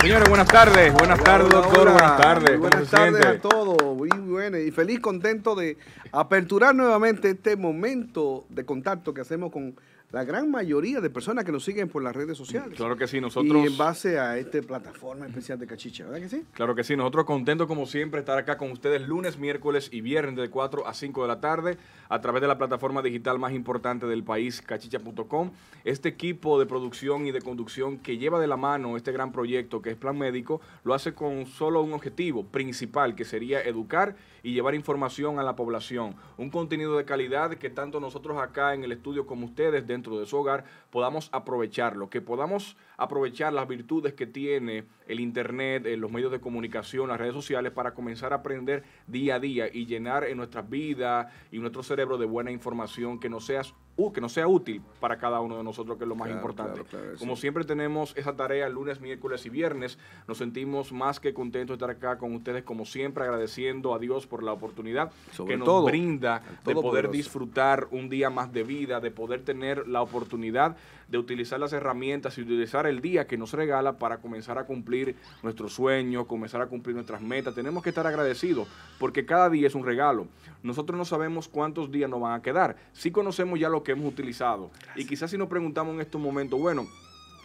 Señores, buenas tardes, buenas tardes, doctor, buenas tardes. Buenas tardes a todos, muy buenas y feliz, contento de aperturar nuevamente este momento de contacto que hacemos con la gran mayoría de personas que nos siguen por las redes sociales. Claro que sí, nosotros. Y en base a esta plataforma especial de Cachicha, ¿verdad que sí? Claro que sí, nosotros contentos como siempre estar acá con ustedes lunes, miércoles y viernes de 4 a 5 de la tarde a través de la plataforma digital más importante del país, cachicha.com. Este equipo de producción y de conducción que lleva de la mano este gran proyecto que es Plan Médico lo hace con solo un objetivo principal que sería educar y llevar información a la población. Un contenido de calidad que tanto nosotros acá en el estudio como ustedes dentro dentro de su hogar, podamos aprovecharlo, que podamos aprovechar las virtudes que tiene el Internet, eh, los medios de comunicación, las redes sociales, para comenzar a aprender día a día y llenar en nuestras vidas y nuestro cerebro de buena información que no seas que no sea útil para cada uno de nosotros, que es lo más importante. Como siempre tenemos esa tarea lunes, miércoles y viernes, nos sentimos más que contentos de estar acá con ustedes, como siempre, agradeciendo a Dios por la oportunidad que nos brinda de poder disfrutar un día más de vida, de poder tener la oportunidad de utilizar las herramientas y utilizar el día que nos regala para comenzar a cumplir nuestros sueños, comenzar a cumplir nuestras metas. Tenemos que estar agradecidos porque cada día es un regalo. Nosotros no sabemos cuántos días nos van a quedar. Sí conocemos ya lo que hemos utilizado. Y quizás si nos preguntamos en estos momentos, bueno,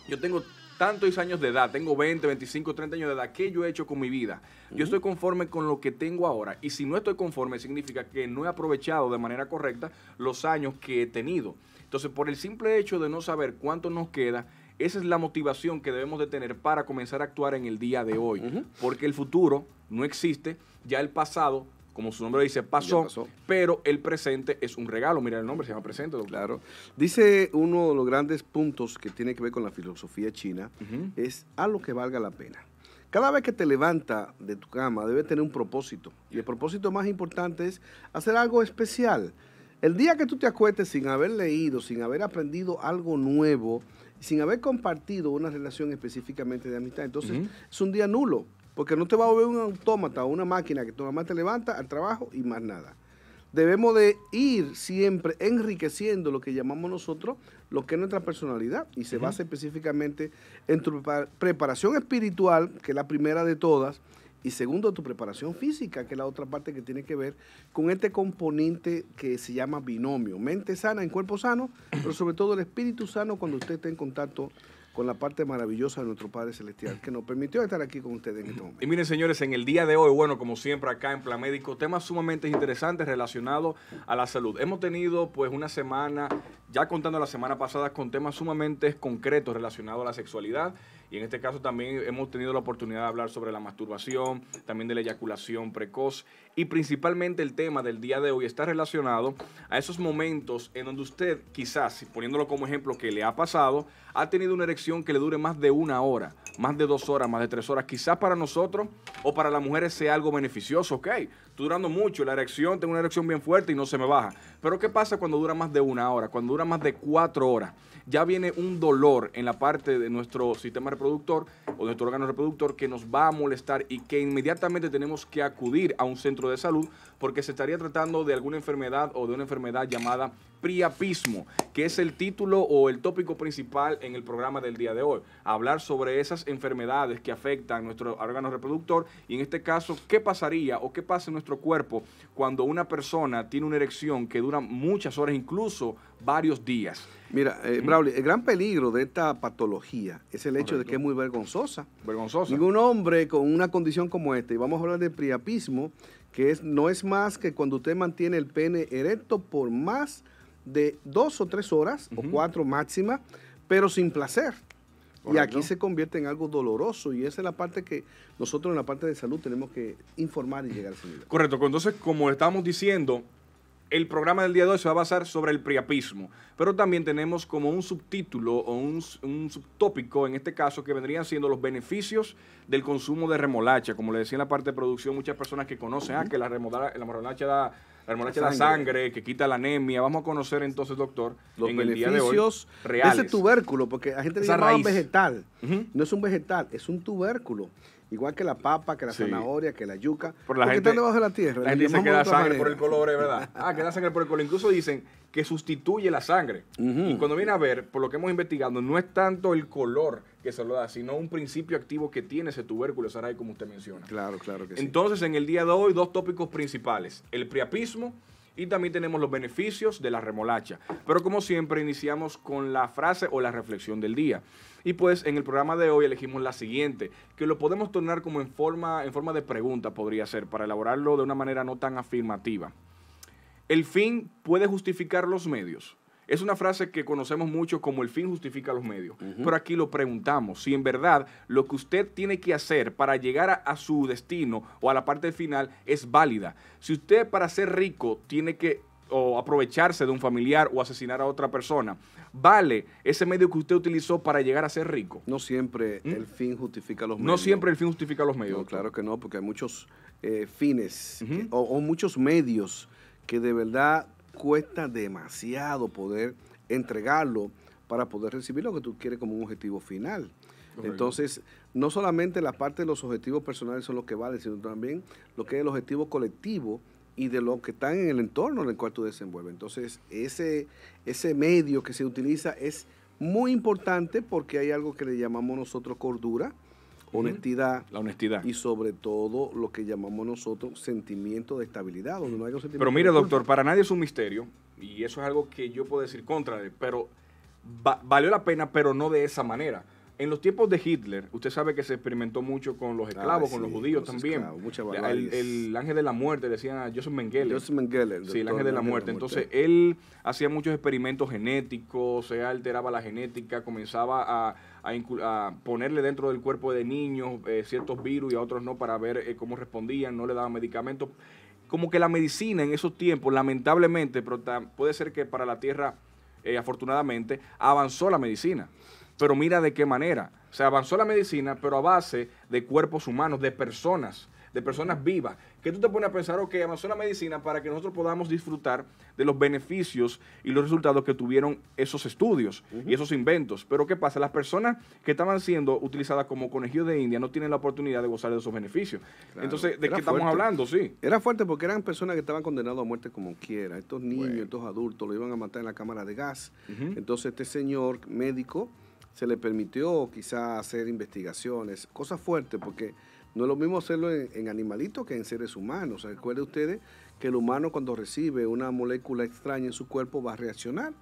yo tengo tantos años de edad, tengo 20, 25, 30 años de edad, ¿qué yo he hecho con mi vida? Yo estoy conforme con lo que tengo ahora y si no estoy conforme significa que no he aprovechado de manera correcta los años que he tenido. Entonces, por el simple hecho de no saber cuánto nos queda, esa es la motivación que debemos de tener para comenzar a actuar en el día de hoy, porque el futuro no existe, ya el pasado como su nombre dice, pasó, pero el presente es un regalo. Mira el nombre, se llama presente. Doctor. Claro. Dice uno de los grandes puntos que tiene que ver con la filosofía china, es a lo que valga la pena. Cada vez que te levantas de tu cama debe tener un propósito. Y el propósito más importante es hacer algo especial. El día que tú te acuestes sin haber leído, sin haber aprendido algo nuevo, sin haber compartido una relación específicamente de amistad, entonces es un día nulo porque no te va a volver un autómata o una máquina que tu mamá te levanta al trabajo y más nada. Debemos de ir siempre enriqueciendo lo que llamamos nosotros lo que es nuestra personalidad y se basa específicamente en tu preparación espiritual, que es la primera de todas, y segundo, tu preparación física, que es la otra parte que tiene que ver con este componente que se llama binomio, mente sana en cuerpo sano, pero sobre todo el espíritu sano cuando usted esté en contacto con la parte maravillosa de nuestro Padre Celestial, que nos permitió estar aquí con ustedes en este momento. Y miren, señores, en el día de hoy, bueno, como siempre acá en Plan Médico, temas sumamente interesantes relacionados a la salud. Hemos tenido pues una semana, ya contando la semana pasada, con temas sumamente concretos relacionados a la sexualidad. Y en este caso también hemos tenido la oportunidad de hablar sobre la masturbación, también de la eyaculación precoz y principalmente el tema del día de hoy está relacionado a esos momentos en donde usted quizás, poniéndolo como ejemplo que le ha pasado, ha tenido una erección que le dure más de una hora, más de dos horas, más de tres horas. Quizás para nosotros o para las mujeres sea algo beneficioso, ok, tú durando mucho, la erección, tengo una erección bien fuerte y no se me baja. Pero ¿qué pasa cuando dura más de una hora, cuando dura más de cuatro horas? Ya viene un dolor en la parte de nuestro sistema reproductor o de nuestro órgano reproductor que nos va a molestar y que inmediatamente tenemos que acudir a un centro de salud porque se estaría tratando de alguna enfermedad o de una enfermedad llamada priapismo, que es el título o el tópico principal en el programa del día de hoy. Hablar sobre esas enfermedades que afectan nuestro órgano reproductor y en este caso, qué pasaría o qué pasa en nuestro cuerpo cuando una persona tiene una erección que dura muchas horas, incluso varios días. Mira, eh, el gran peligro de esta patología es el hecho de que es muy vergonzosa. Vergonzosa. Ningún hombre con una condición como esta, y vamos a hablar de priapismo, que es, no es más que cuando usted mantiene el pene erecto por más de dos o tres horas, o cuatro máxima, pero sin placer. Y aquí se convierte en algo doloroso y esa es la parte que nosotros en la parte de salud tenemos que informar y llegar a ese nivel. Correcto, entonces como estamos diciendo, el programa del día de hoy se va a basar sobre el priapismo, pero también tenemos como un subtítulo o un, subtópico en este caso que vendrían siendo los beneficios del consumo de remolacha. Como le decía en la parte de producción, muchas personas que conocen a ah, que la, remolacha, la remolacha da... La remolacha sangre. sangre, que quita la anemia. Vamos a conocer entonces, doctor, los beneficios reales. ese tubérculo, porque la gente le un vegetal. No es un vegetal, es un tubérculo. Igual que la papa, que la zanahoria, que la yuca. Por la porque gente, están debajo de la tierra. La que da sangre por el color, verdad. Ah, que da sangre por el color. Incluso dicen que sustituye la sangre. Y cuando viene a ver, por lo que hemos investigado, no es tanto el color que se lo da, sino un principio activo que tiene ese tubérculo, Saray, como usted menciona. Claro, claro que sí. Entonces, en el día de hoy, dos tópicos principales. El priapismo y también tenemos los beneficios de la remolacha. Pero como siempre, iniciamos con la frase o la reflexión del día. Y pues en el programa de hoy elegimos la siguiente, que lo podemos tornar como en forma, en forma de pregunta, podría ser, para elaborarlo de una manera no tan afirmativa. El fin puede justificar los medios. Es una frase que conocemos mucho como el fin justifica los medios. Pero aquí lo preguntamos, si en verdad lo que usted tiene que hacer para llegar a, su destino o a la parte final es válida. Si usted para ser rico tiene que o aprovecharse de un familiar o asesinar a otra persona. ¿Vale ese medio que usted utilizó para llegar a ser rico? No siempre ¿Mm? el fin justifica los medios. No siempre el fin justifica los medios. claro que no, porque hay muchos eh, fines o, muchos medios que de verdad cuesta demasiado poder entregarlo para poder recibir lo que tú quieres como un objetivo final. Entonces, no solamente la parte de los objetivos personales son los que valen, sino también lo que es el objetivo colectivo y de lo que están en el entorno en el cual tú desenvuelves. Entonces, ese, ese medio que se utiliza es muy importante porque hay algo que le llamamos nosotros cordura, honestidad. La honestidad. Y sobre todo lo que llamamos nosotros sentimiento de estabilidad. Donde no hay sentimiento pero mire, doctor, para nadie es un misterio, y eso es algo que yo puedo decir contra, pero valió la pena, pero no de esa manera. En los tiempos de Hitler, usted sabe que se experimentó mucho con los ah, esclavos, con los judíos también. el, el, ángel de la muerte, decían a ah, Joseph Mengele. Joseph Mengele. Sí, el ángel de la, muerte. Entonces, él hacía muchos experimentos genéticos, se alteraba la genética, comenzaba a, ponerle dentro del cuerpo de niños eh, ciertos virus y a otros no para ver eh, cómo respondían, no le daban medicamentos. Como que la medicina en esos tiempos, lamentablemente, pero puede ser que para la Tierra, eh, afortunadamente, avanzó la medicina pero mira de qué manera. Se avanzó la medicina, pero a base de cuerpos humanos, de personas, de personas vivas. Que tú te pones a pensar, ok, avanzó la medicina para que nosotros podamos disfrutar de los beneficios y los resultados que tuvieron esos estudios y esos inventos. Pero ¿qué pasa? Las personas que estaban siendo utilizadas como conejillos de India no tienen la oportunidad de gozar de esos beneficios. Entonces, ¿de qué estamos hablando? Sí. Era fuerte porque eran personas que estaban condenadas a muerte como quiera. Estos niños, estos adultos, lo iban a matar en la cámara de gas. Entonces, este señor médico se le permitió quizá hacer investigaciones, cosas fuertes, porque no es lo mismo hacerlo en, animalitos que en seres humanos. Recuerden ustedes que el humano cuando recibe una molécula extraña en su cuerpo va a reaccionar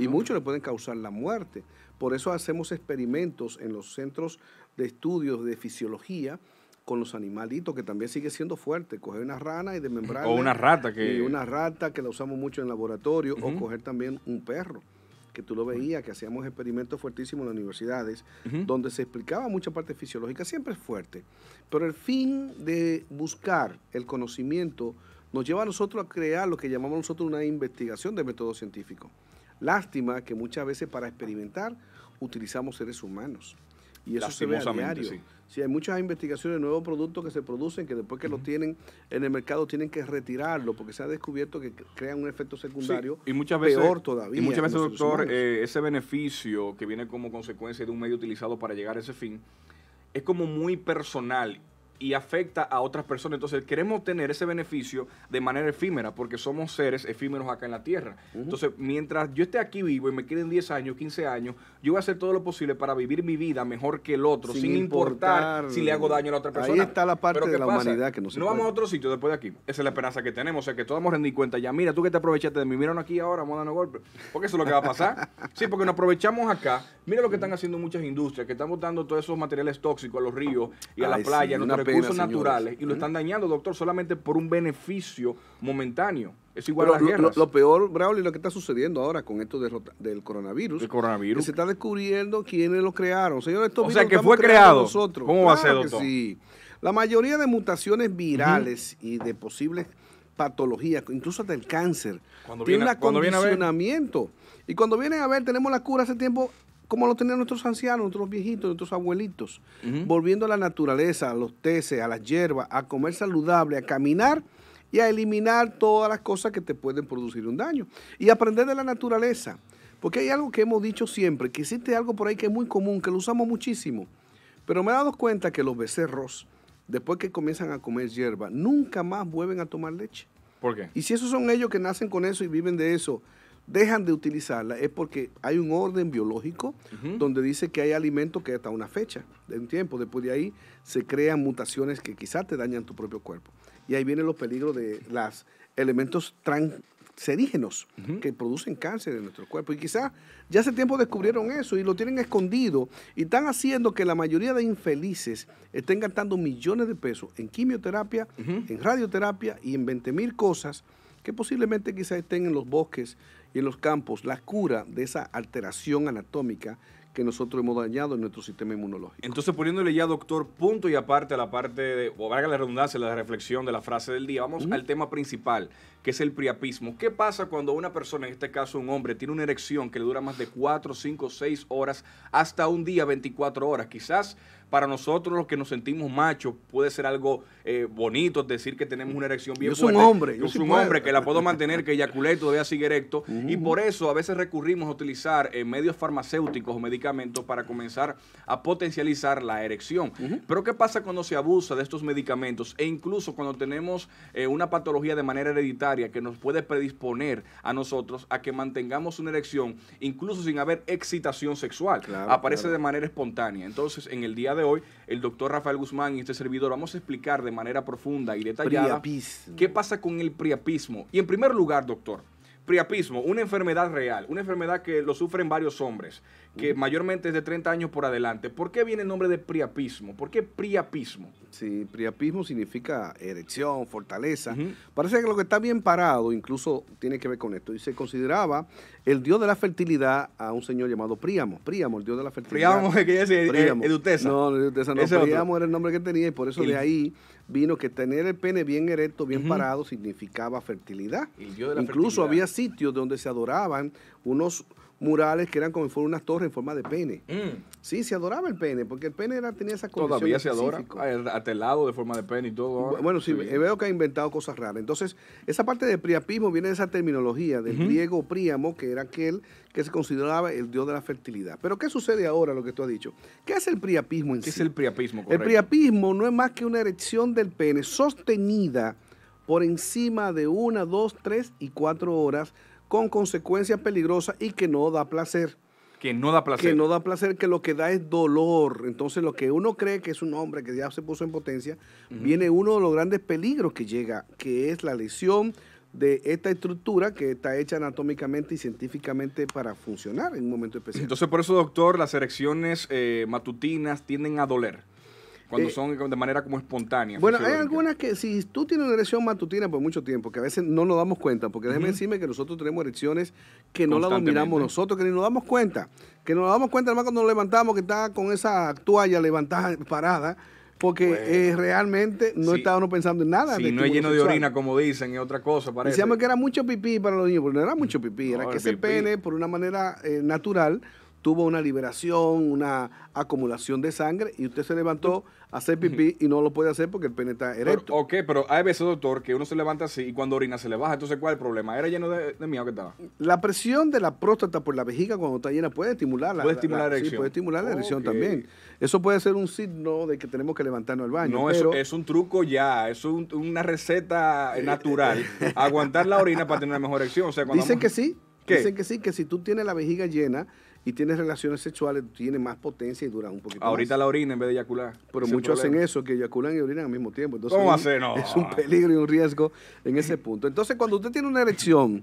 y muchos le pueden causar la muerte. Por eso hacemos experimentos en los centros de estudios de fisiología con los animalitos, que también sigue siendo fuerte, coger una rana y desmembrarla. O una rata que... una rata que la usamos mucho en laboratorio, o coger también un perro tú lo veías, que hacíamos experimentos fuertísimos en las universidades, donde se explicaba mucha parte fisiológica, siempre es fuerte, pero el fin de buscar el conocimiento nos lleva a nosotros a crear lo que llamamos nosotros una investigación de método científico. Lástima que muchas veces para experimentar utilizamos seres humanos. Y eso se ve a Sí. hay muchas investigaciones de nuevos productos que se producen que después que lo los tienen en el mercado tienen que retirarlo porque se ha descubierto que crean un efecto secundario y muchas peor todavía. Y muchas veces, doctor, eh, ese beneficio que viene como consecuencia de un medio utilizado para llegar a ese fin es como muy personal y afecta a otras personas. Entonces queremos tener ese beneficio de manera efímera porque somos seres efímeros acá en la Tierra. Entonces, mientras yo esté aquí vivo y me queden 10 años, 15 años, yo voy a hacer todo lo posible para vivir mi vida mejor que el otro, sin, importar, si le hago daño a la otra persona. Ahí está la parte de la humanidad que no se No vamos a otro sitio después de aquí. Esa es la esperanza que tenemos. O sea, que todos vamos a rendir cuenta. Ya, mira, tú que te aprovechaste de mí, mira aquí ahora, vamos a darnos golpe Porque eso es lo que va a pasar. sí, porque nos aprovechamos acá. Mira lo que están haciendo muchas industrias, que están botando todos esos materiales tóxicos a los ríos y a la playa recursos naturales y lo están dañando, doctor, solamente por un beneficio momentáneo. Es igual a las lo, Lo, peor, Braulio, lo que está sucediendo ahora con esto del coronavirus. El coronavirus. se está descubriendo quiénes lo crearon. Señores, esto o sea, que fue creado. Nosotros. ¿Cómo va a ser, doctor? La mayoría de mutaciones virales y de posibles patologías, incluso del cáncer, cuando tiene viene, acondicionamiento. Cuando Y cuando vienen a ver, tenemos la cura hace tiempo como lo tenían nuestros ancianos, nuestros viejitos, nuestros abuelitos, volviendo a la naturaleza, a los teces, a las hierbas, a comer saludable, a caminar y a eliminar todas las cosas que te pueden producir un daño. Y aprender de la naturaleza, porque hay algo que hemos dicho siempre, que existe algo por ahí que es muy común, que lo usamos muchísimo, pero me he dado cuenta que los becerros, después que comienzan a comer hierba, nunca más vuelven a tomar leche. ¿Por qué? Y si esos son ellos que nacen con eso y viven de eso, dejan de utilizarla es porque hay un orden biológico donde dice que hay alimentos que hasta una fecha, de un tiempo, después de ahí se crean mutaciones que quizás te dañan tu propio cuerpo. Y ahí vienen los peligros de los elementos cancerígenos que producen cáncer en nuestro cuerpo. Y quizás ya hace tiempo descubrieron eso y lo tienen escondido y están haciendo que la mayoría de infelices estén gastando millones de pesos en quimioterapia, en radioterapia y en 20 mil cosas que posiblemente quizás estén en los bosques y en los campos, la cura de esa alteración anatómica que nosotros hemos dañado en nuestro sistema inmunológico. Entonces, poniéndole ya, doctor, punto y aparte a la parte, de, o haga la redundancia, la reflexión de la frase del día, vamos al tema principal, que es el priapismo. ¿Qué pasa cuando una persona, en este caso un hombre, tiene una erección que le dura más de 4, 5, 6 horas, hasta un día, 24 horas? Quizás para nosotros los que nos sentimos machos puede ser algo eh, bonito decir que tenemos una erección bien yo soy un hombre. Yo, soy un hombre que la puedo mantener, que eyacule todavía sigue erecto. Y por eso a veces recurrimos a utilizar eh, medios farmacéuticos o medicamentos para comenzar a potencializar la erección. Pero ¿qué pasa cuando se abusa de estos medicamentos e incluso cuando tenemos eh, una patología de manera hereditaria? que nos puede predisponer a nosotros a que mantengamos una erección incluso sin haber excitación sexual. Aparece de manera espontánea. Entonces, en el día de hoy, el doctor Rafael Guzmán y este servidor vamos a explicar de manera profunda y detallada qué pasa con el priapismo. Y en primer lugar, doctor, Priapismo, una enfermedad real, una enfermedad que lo sufren varios hombres, que mayormente es de 30 años por adelante. ¿Por qué viene el nombre de priapismo? ¿Por qué priapismo? Sí, priapismo significa erección, fortaleza. Parece que lo que está bien parado incluso tiene que ver con esto. Y se consideraba el dios de la fertilidad a un señor llamado Priamo. Priamo, el dios de la fertilidad. ¿qué que ya se No, Priamo era el nombre que tenía y por eso de ahí vino que tener el pene bien erecto, bien parado, significaba fertilidad. Incluso había sitios donde se adoraban unos murales que eran como si fueran unas torres en forma de pene. Mm. Sí, se adoraba el pene, porque el pene era, tenía esa condición. Todavía se adora, atelado de forma de pene y todo. Bueno, sí, eh, veo que ha inventado cosas raras. Entonces, esa parte de priapismo viene de esa terminología del griego príamo, que era aquel que se consideraba el dios de la fertilidad. Pero, ¿qué sucede ahora, lo que tú has dicho? ¿Qué es el priapismo en sí? ¿Qué es el priapismo? El priapismo no es más que una erección del pene sostenida por encima de una, dos, tres y cuatro horas con consecuencias peligrosas y que no da placer. Que no da placer. Que no da placer, que lo que da es dolor. Entonces, lo que uno cree que es un hombre que ya se puso en potencia, viene uno de los grandes peligros que llega, que es la lesión de esta estructura que está hecha anatómicamente y científicamente para funcionar en un momento específico Entonces, por eso, doctor, las erecciones eh, matutinas tienden a doler. Cuando eh, son de manera como espontánea. Bueno, hay algunas que, si tú tienes una erección matutina por mucho tiempo, que a veces no nos damos cuenta, porque déjeme decirme que nosotros tenemos erecciones que no las dominamos nosotros, que ni nos damos cuenta. Que nos damos cuenta además cuando nos levantamos, que está con esa toalla levantada, parada porque eh, realmente no estábamos uno pensando en nada. Si no es lleno de orina, como dicen, es otra cosa. Parece. Decíamos que era mucho pipí para los niños, pero no era mucho pipí, era que ese se pene por una manera eh, natural tuvo una liberación, una acumulación de sangre y usted se levantó a hacer pipí y no lo puede hacer porque el pene está erecto. ok, pero hay veces, doctor, que uno se levanta así y cuando orina se le baja. Entonces, ¿cuál es el problema? ¿Era lleno de, miedo que estaba? La presión de la próstata por la vejiga cuando está llena puede estimular la, puede estimular la, erección. puede estimular la erección también. Eso puede ser un signo de que tenemos que levantarnos al baño. No, eso es un truco ya, es una receta eh, natural. Eh, eh. Aguantar la orina para tener una mejor erección. Dicen que sí. Dicen que sí, que si tú tienes la vejiga llena, y tienes relaciones sexuales, tiene más potencia y dura un poquito Ahorita la orina en vez de eyacular. Pero muchos hacen eso, que eyaculan y orinan al mismo tiempo. Entonces, Es un peligro y un riesgo en ese punto. Entonces, cuando usted tiene una erección,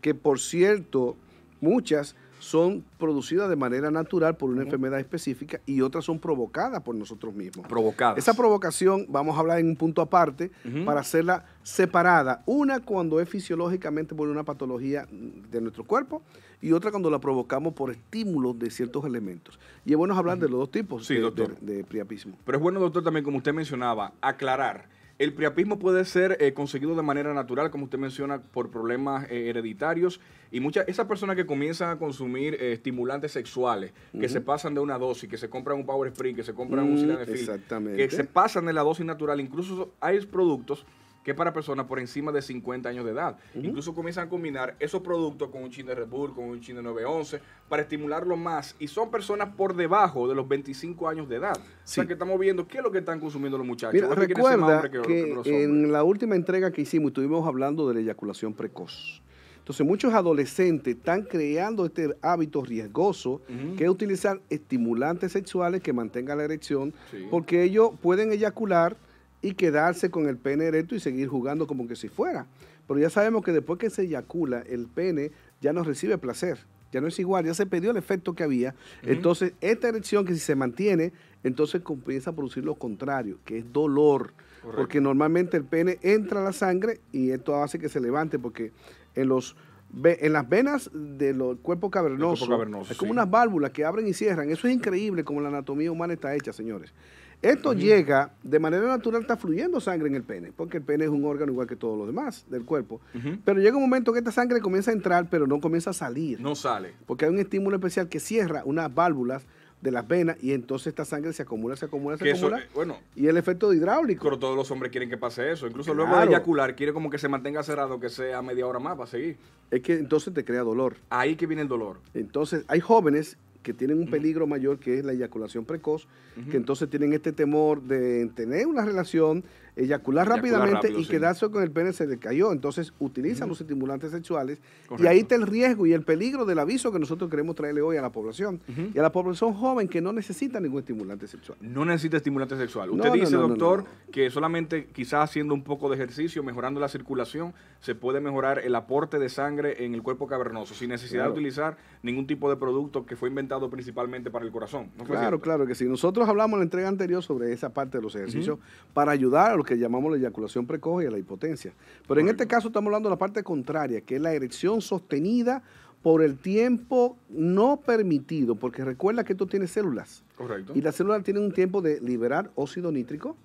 que por cierto, muchas son producidas de manera natural por una enfermedad específica y otras son provocadas por nosotros mismos. Provocadas. Esa provocación vamos a hablar en un punto aparte para hacerla separada. Una cuando es fisiológicamente por una patología de nuestro cuerpo y otra cuando la provocamos por estímulos de ciertos elementos. Y es bueno hablar de los dos tipos sí, de priapismo. Pero es bueno, doctor, también como usted mencionaba, aclarar el priapismo puede ser eh, conseguido de manera natural, como usted menciona, por problemas eh, hereditarios. Y muchas, esas personas que comienzan a consumir eh, estimulantes sexuales, que se pasan de una dosis, que se compran un Power Spring, que se compran un mm, Sildenafil, que se pasan de la dosis natural, incluso hay productos que para personas por encima de 50 años de edad. Incluso comienzan a combinar esos productos con un chin de Red Bull, con un chin de 911, para estimularlo más. Y son personas por debajo de los 25 años de edad. O sea que estamos viendo qué es lo que están consumiendo los muchachos. Mira, recuerda que, en la última entrega que hicimos estuvimos hablando de la eyaculación precoz. Entonces muchos adolescentes están creando este hábito riesgoso que es utilizar estimulantes sexuales que mantengan la erección porque ellos pueden eyacular y quedarse con el pene erecto y seguir jugando como que si fuera. Pero ya sabemos que después que se eyacula, el pene ya no recibe placer, ya no es igual, ya se perdió el efecto que había. Entonces, esta erección que si se mantiene, entonces comienza a producir lo contrario, que es dolor. Porque normalmente el pene entra a la sangre y esto hace que se levante, porque en los en las venas del cuerpo cavernoso, es como unas válvulas que abren y cierran. Eso es increíble como la anatomía humana está hecha, señores. Esto llega de manera natural, está fluyendo sangre en el pene, porque el pene es un órgano igual que todos los demás del cuerpo. Pero llega un momento que esta sangre comienza a entrar, pero no comienza a salir. No sale. Porque hay un estímulo especial que cierra unas válvulas de las venas y entonces esta sangre se acumula, se acumula, se acumula. Eh, bueno, y el efecto hidráulico. Pero todos los hombres quieren que pase eso. Incluso luego de eyacular, quiere como que se mantenga cerrado, que sea media hora más para seguir. Es que entonces te crea dolor. Ahí que viene el dolor. Entonces, hay jóvenes que tienen un peligro mayor que es la eyaculación precoz, que entonces tienen este temor de tener una relación, eyacular rápidamente y quedarse con el pene se le cayó. Entonces utilizan los estimulantes sexuales y ahí está el riesgo y el peligro del aviso que nosotros queremos traerle hoy a la población y a la población joven que no necesita ningún estimulante sexual. No necesita estimulante sexual. Usted dice, doctor, que solamente quizás haciendo un poco de ejercicio, mejorando la circulación, se puede mejorar el aporte de sangre en el cuerpo cavernoso sin necesidad de utilizar ningún tipo de producto que fue inventado principalmente para el corazón. claro, claro que sí. Nosotros hablamos en la entrega anterior sobre esa parte de los ejercicios para ayudar a los que llamamos la eyaculación precoz y la hipotencia. Pero en este caso estamos hablando de la parte contraria, que es la erección sostenida por el tiempo no permitido, porque recuerda que esto tiene células. Correcto. Y las células tienen un tiempo de liberar óxido nítrico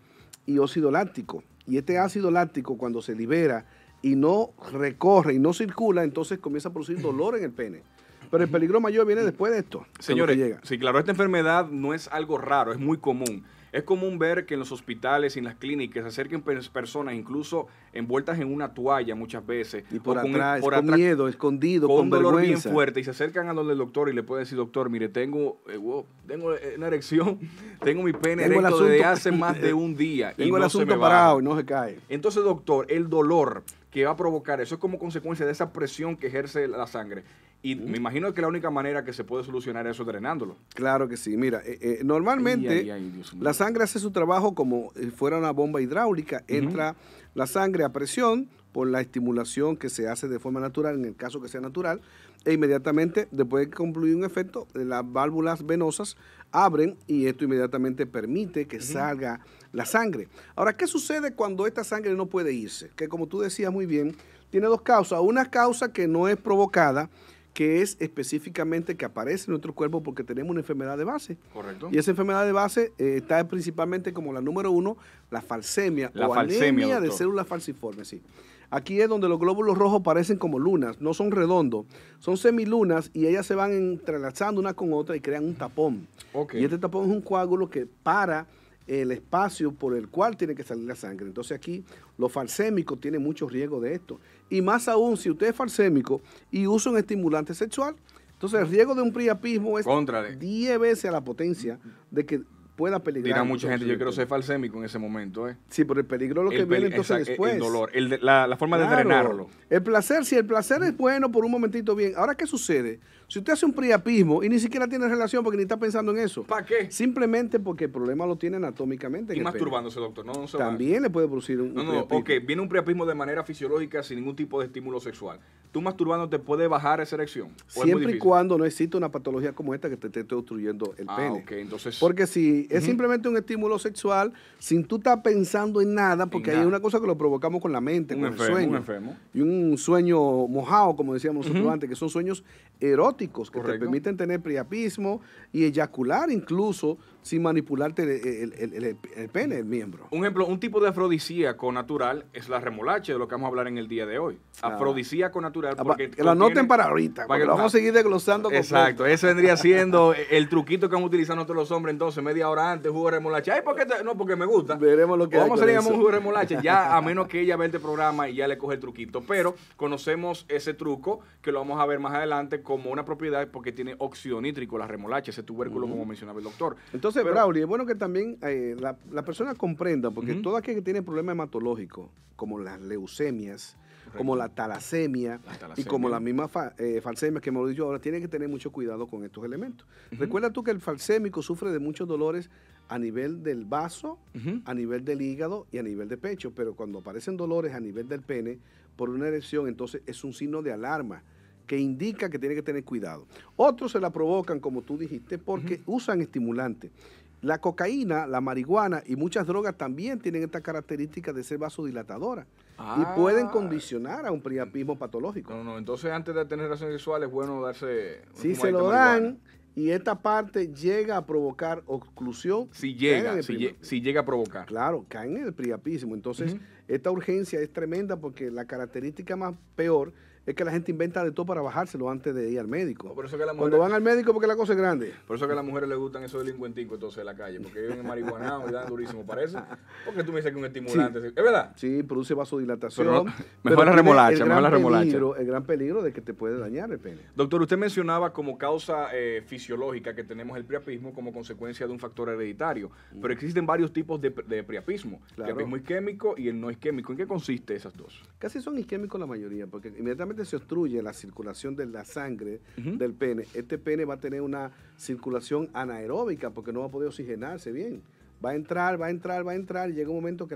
y óxido láctico. Y este ácido láctico, cuando se libera y no recorre y no circula, entonces comienza a producir dolor en el pene. Pero el peligro mayor viene después de esto. Señores, sí, claro, esta enfermedad no es algo raro, es muy común. Es común ver que en los hospitales y en las clínicas se acerquen personas incluso envueltas en una toalla muchas veces. por, atrás, miedo, escondido, con, dolor vergüenza. bien fuerte. Y se acercan a donde el doctor y le pueden decir, doctor, mire, tengo, eh, tengo eh, una erección, tengo mi pene erecto desde hace más de un día. tengo y el asunto parado y no se cae. Entonces, doctor, el dolor que va a provocar, eso es como consecuencia de esa presión que ejerce la sangre. Y me imagino que la única manera que se puede solucionar eso drenándolo. Claro que sí. Mira, eh, eh, normalmente la sangre hace su trabajo como si eh, fuera una bomba hidráulica. Entra la sangre a presión por la estimulación que se hace de forma natural, en el caso que sea natural, e inmediatamente, después de concluir un efecto, las válvulas venosas abren y esto inmediatamente permite que salga la sangre. Ahora, ¿qué sucede cuando esta sangre no puede irse? Que como tú decías muy bien, tiene dos causas. Una causa que no es provocada, que es específicamente que aparece en nuestro cuerpo porque tenemos una enfermedad de base. Correcto. Y esa enfermedad de base eh, está principalmente como la número uno, la falsemia la o anemia de células falciformes, sí. Aquí es donde los glóbulos rojos parecen como lunas, no son redondos, son semilunas y ellas se van entrelazando una con otra y crean un tapón. Y este tapón es un coágulo que para el espacio por el cual tiene que salir la sangre. Entonces aquí los falsémicos tienen mucho riesgo de esto y más aún si usted es falsémico y usa un estimulante sexual. Entonces el riesgo de un priapismo es 10 veces a la potencia de que pueda peligrar. Dirá mucha gente, yo quiero ser eh, falsémico en ese momento. ¿eh? Sí, pero el peligro es lo que viene entonces después. El dolor, la, forma de drenarlo. El placer, si el placer es bueno por un momentito bien. Ahora, ¿qué sucede? Si usted hace un priapismo y ni siquiera tiene relación porque ni está pensando en eso. ¿Para qué? Simplemente porque el problema lo tiene anatómicamente. Y masturbándose, doctor. No, no se También le puede producir un, no, no, porque viene un priapismo de manera fisiológica sin ningún tipo de estímulo sexual. ¿Tú masturbando te puede bajar esa erección? Siempre y cuando no exista una patología como esta que te, esté obstruyendo el ah, pene. entonces... Porque si es simplemente un estímulo sexual sin tú estar pensando en nada, porque hay una cosa que lo provocamos con la mente, con el sueño. Un Y un sueño mojado, como decíamos antes, que son sueños eróticos que te permiten tener priapismo y eyacular incluso sin manipularte el, pene, el miembro. Un ejemplo, un tipo de afrodisíaco natural es la remolacha, de lo que vamos a hablar en el día de hoy. Ah. Afrodisíaco natural. Ah, porque que lo anoten para ahorita, para que lo vamos a seguir desglosando. Exacto, ese vendría siendo el truquito que vamos a utilizar nosotros los hombres entonces, media hora antes, jugo de remolacha. Ay, ¿por No, porque me gusta. Veremos lo que Vamos a un jugo de remolacha, ya a menos que ella vea este programa y ya le coge el truquito. Pero conocemos ese truco que lo vamos a ver más adelante como una propiedad porque tiene nítrico la remolacha, ese tubérculo como mencionaba el doctor. Entonces, entonces, Braulio, es bueno que también eh, la, persona comprenda, porque todo aquel que tiene problemas hematológicos, como las leucemias, como la talasemia, y como las mismas fa, eh, falsemia que hemos dicho ahora, tiene que tener mucho cuidado con estos elementos. Recuerda tú que el falsémico sufre de muchos dolores a nivel del vaso, a nivel del hígado y a nivel de pecho, pero cuando aparecen dolores a nivel del pene por una erección, entonces es un signo de alarma que indica que tiene que tener cuidado. Otros se la provocan, como tú dijiste, porque usan estimulantes. La cocaína, la marihuana y muchas drogas también tienen esta característica de ser vasodilatadora. y ah. pueden condicionar a un priapismo patológico. No, no, entonces antes de tener relaciones sexuales es bueno darse... Si se lo dan y esta parte llega a provocar oclusión. Si llega, si, llega a provocar. Claro, caen en el priapismo. Entonces, esta urgencia es tremenda porque la característica más peor es que la gente inventa de todo para bajárselo antes de ir al médico. Cuando van al médico porque la cosa es grande. Por eso que a las mujeres les gustan esos delincuenticos entonces en la calle, porque viven marihuana y dan durísimo, parece. Porque tú me dices que un estimulante, ¿es verdad? Sí, produce vasodilatación. Pero, mejor la remolacha, mejor la remolacha. el gran peligro de que te puede dañar el pene. Doctor, usted mencionaba como causa eh, fisiológica que tenemos el priapismo como consecuencia de un factor hereditario, mm. pero existen varios tipos de, priapismo. El priapismo isquémico y el no isquémico. ¿En qué consiste esas dos? Casi son isquémicos la mayoría, porque inmediatamente se obstruye la circulación de la sangre del pene, este pene va a tener una circulación anaeróbica porque no va a poder oxigenarse bien. Va a entrar, va a entrar, va a entrar. Y llega un momento que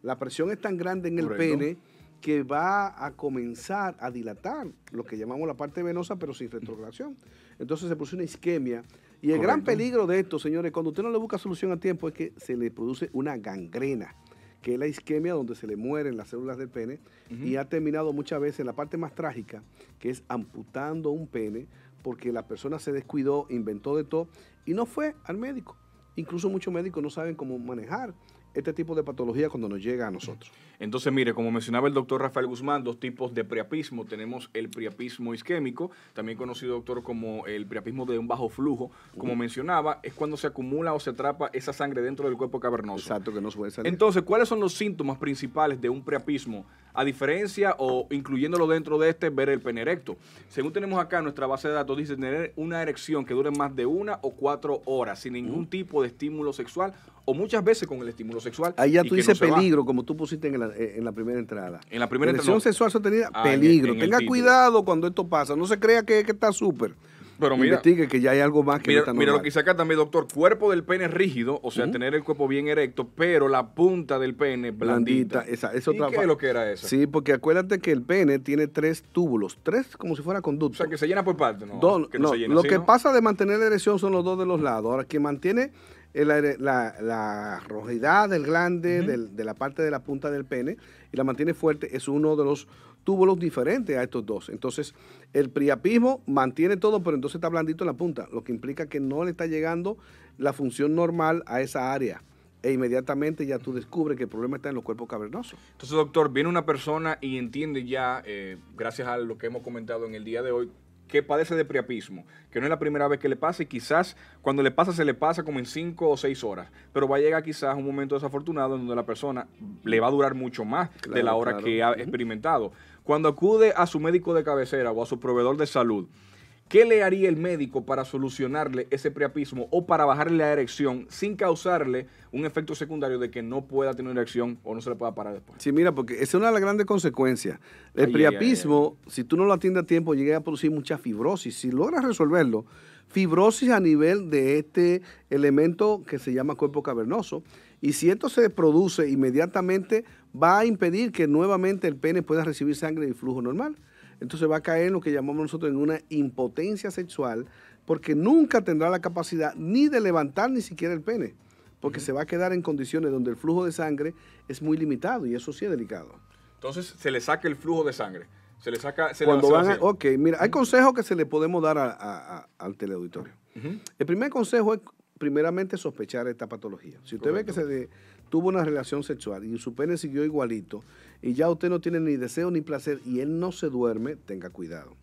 la, presión es tan grande en el pene que va a comenzar a dilatar lo que llamamos la parte venosa, pero sin retrogradación. Entonces se produce una isquemia. Y el gran peligro de esto, señores, cuando usted no le busca solución a tiempo, es que se le produce una gangrena que es la isquemia donde se le mueren las células del pene, y ha terminado muchas veces en la parte más trágica, que es amputando un pene, porque la persona se descuidó, inventó de todo, y no fue al médico. Incluso muchos médicos no saben cómo manejar este tipo de patología cuando nos llega a nosotros. Entonces, mire, como mencionaba el doctor Rafael Guzmán, dos tipos de priapismo. Tenemos el priapismo isquémico, también conocido, doctor, como el priapismo de un bajo flujo. Como mencionaba, es cuando se acumula o se atrapa esa sangre dentro del cuerpo cavernoso. Exacto, que no puede salir. Entonces, ¿cuáles son los síntomas principales de un priapismo? A diferencia o incluyéndolo dentro de este, ver el pene erecto. Según tenemos acá, nuestra base de datos dice tener una erección que dure más de una o cuatro horas sin ningún tipo de estímulo sexual o muchas veces con el estímulo sexual. Ahí ya tú dices peligro, como tú pusiste en la, primera entrada. En la primera entrada. sexual sostenida, ah, peligro. Tenga cuidado cuando esto pasa. No se crea que, está súper. Pero mira, investigue que ya hay algo más que mira, no Mira lo que saca también, doctor. Cuerpo del pene rígido, o sea, tener el cuerpo bien erecto, pero la punta del pene blandita. esa, ¿Y qué es lo que era eso? Sí, porque acuérdate que el pene tiene tres túbulos, tres como si fuera conducto. O sea, que se llena por parte, ¿no? que no, se llena, lo que pasa de mantener la erección son los dos de los lados. Ahora, que mantiene la, la, rojidad del glande, de la parte de la punta del pene, y la mantiene fuerte, es uno de los túbulos diferentes a estos dos. Entonces, el priapismo mantiene todo, pero entonces está blandito en la punta, lo que implica que no le está llegando la función normal a esa área. E inmediatamente ya tú descubres que el problema está en los cuerpos cavernosos. Entonces, doctor, viene una persona y entiende ya, eh, gracias a lo que hemos comentado en el día de hoy, que padece de priapismo, que no es la primera vez que le pasa y quizás cuando le pasa se le pasa como en cinco o seis horas, pero va a llegar quizás un momento desafortunado en donde la persona le va a durar mucho más de la hora que ha experimentado. Cuando acude a su médico de cabecera o a su proveedor de salud, ¿Qué le haría el médico para solucionarle ese priapismo o para bajarle la erección sin causarle un efecto secundario de que no pueda tener erección o no se le pueda parar después? Sí, mira, porque esa es una de las grandes consecuencias. El priapismo, si tú no lo atiendes a tiempo, llega a producir mucha fibrosis. Si logras resolverlo, fibrosis a nivel de este elemento que se llama cuerpo cavernoso. Y si esto se produce inmediatamente, va a impedir que nuevamente el pene pueda recibir sangre y flujo normal entonces va a caer en lo que llamamos nosotros en una impotencia sexual, porque nunca tendrá la capacidad ni de levantar ni siquiera el pene, porque se va a quedar en condiciones donde el flujo de sangre es muy limitado y eso sí es delicado. Entonces se le saca el flujo de sangre. Se le saca. ok, mira, hay consejos que se le podemos dar al teleauditorio. El primer consejo es, primeramente, sospechar esta patología. Si usted ve que se tuvo una relación sexual y su pene siguió igualito y ya usted no tiene ni deseo ni placer y él no se duerme, tenga cuidado.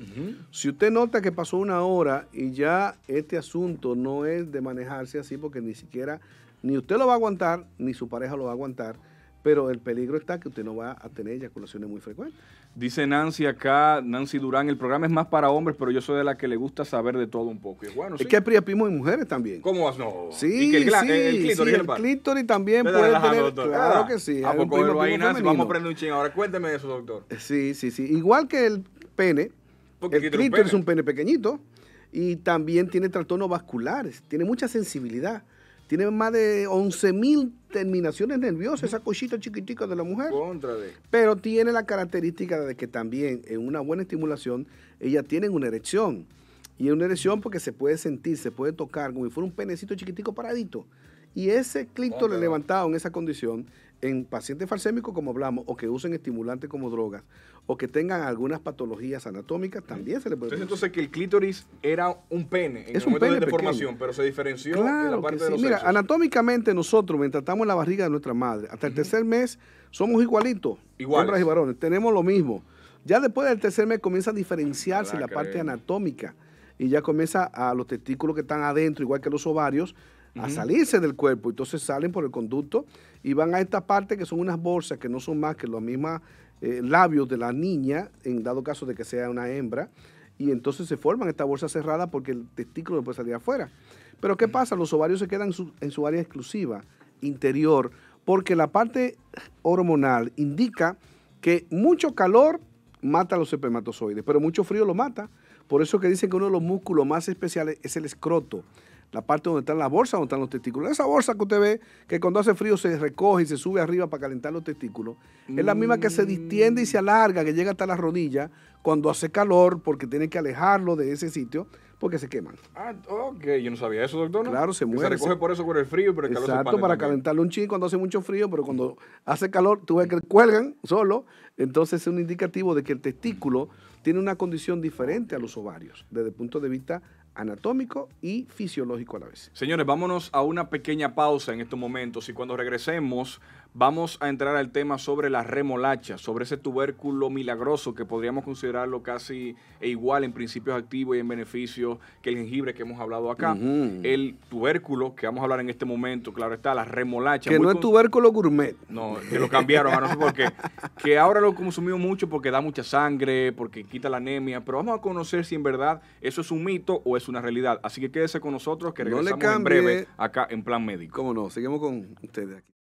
Si usted nota que pasó una hora y ya este asunto no es de manejarse así porque ni siquiera, ni usted lo va a aguantar, ni su pareja lo va a aguantar, pero el peligro está que usted no va a tener eyaculaciones muy frecuentes. Dice Nancy acá, Nancy Durán, el programa es más para hombres, pero yo soy de la que le gusta saber de todo un poco. es que hay priapismo en mujeres también. ¿Cómo vas? Sí, y el, sí, clítoris, sí, el clítoris también puede tener, doctor. claro ah, que sí. ¿A poco ahí, Nancy? Vamos a aprender un ching ahora. Cuénteme eso, doctor. Eh, sí, sí, sí. Igual que el pene, Porque el clítoris es un pene pequeñito y también tiene trastornos vasculares, tiene mucha sensibilidad. Tiene más de 11.000 terminaciones nerviosas, esa cochita chiquitica de la mujer. ¡Contra de! Pero tiene la característica de que también en una buena estimulación ella tiene una erección. Y es una erección porque se puede sentir, se puede tocar, como si fuera un penecito chiquitico paradito. Y ese le levantado en esa condición en pacientes falsémicos, como hablamos, o que usen estimulantes como drogas, o que tengan algunas patologías anatómicas, también se les puede. Entonces, entonces que el clítoris era un pene en es el un pene de formación, pero se diferenció claro la parte de los Mira, anatómicamente nosotros, mientras estamos en la barriga de nuestra madre, hasta el tercer mes somos igualitos, hombres y varones, tenemos lo mismo. Ya después del tercer mes comienza a diferenciarse ah, la parte anatómica y ya comienza a los testículos que están adentro, igual que los ovarios, a salirse del cuerpo. Entonces salen por el conducto y van a esta parte que son unas bolsas que no son más que los mismos eh, labios de la niña, en dado caso de que sea una hembra. Y entonces se forman estas bolsas cerradas porque el testículo después puede salir afuera. Pero ¿qué pasa? Los ovarios se quedan en su, área exclusiva, interior, porque la parte hormonal indica que mucho calor mata a los espermatozoides, pero mucho frío lo mata. Por eso que dicen que uno de los músculos más especiales es el escroto, la parte donde están las bolsas, donde están los testículos. Esa bolsa que usted ve, que cuando hace frío se recoge y se sube arriba para calentar los testículos, es la misma que se distiende y se alarga, que llega hasta la rodilla, cuando hace calor, porque tiene que alejarlo de ese sitio, porque se queman. Ah, ok, yo no sabía eso, doctor. Claro, se mueve. Se recoge por eso por el frío, pero el calor Exacto, para también. calentarlo un chico cuando hace mucho frío, pero cuando hace calor, tú ves que cuelgan solo, entonces es un indicativo de que el testículo tiene una condición diferente a los ovarios, desde el punto de vista anatómico y fisiológico a la vez. Señores, vámonos a una pequeña pausa en estos momentos y cuando regresemos Vamos a entrar al tema sobre la remolacha, sobre ese tubérculo milagroso que podríamos considerarlo casi e igual en principios activos y en beneficios que el jengibre que hemos hablado acá. El tubérculo que vamos a hablar en este momento, claro está, la remolacha. Que no es tubérculo gourmet. No, que lo cambiaron, no sé por Que ahora lo consumimos mucho porque da mucha sangre, porque quita la anemia, pero vamos a conocer si en verdad eso es un mito o es una realidad. Así que quédese con nosotros que regresamos en breve acá en Plan Médico. Cómo no, seguimos con ustedes aquí.